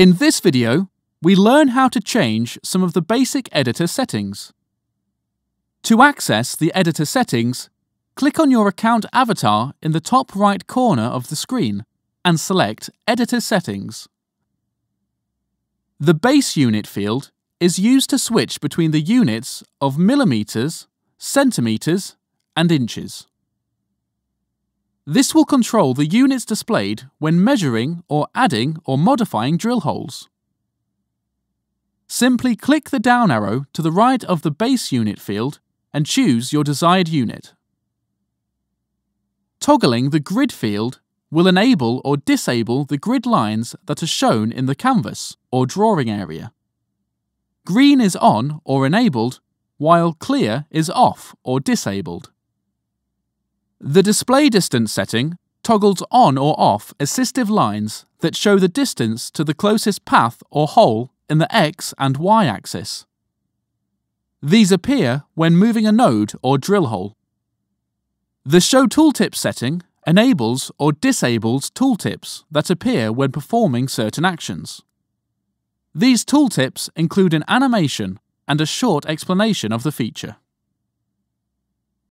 In this video, we learn how to change some of the basic editor settings. To access the editor settings, click on your account avatar in the top right corner of the screen and select Editor Settings. The Base Unit field is used to switch between the units of millimetres, centimetres and inches. This will control the units displayed when measuring or adding or modifying drill holes. Simply click the down arrow to the right of the base unit field and choose your desired unit. Toggling the grid field will enable or disable the grid lines that are shown in the canvas or drawing area. Green is on or enabled, while clear is off or disabled. The display distance setting toggles on or off assistive lines that show the distance to the closest path or hole in the x and y axis. These appear when moving a node or drill hole. The Show Tooltip setting enables or disables tooltips that appear when performing certain actions. These tooltips include an animation and a short explanation of the feature.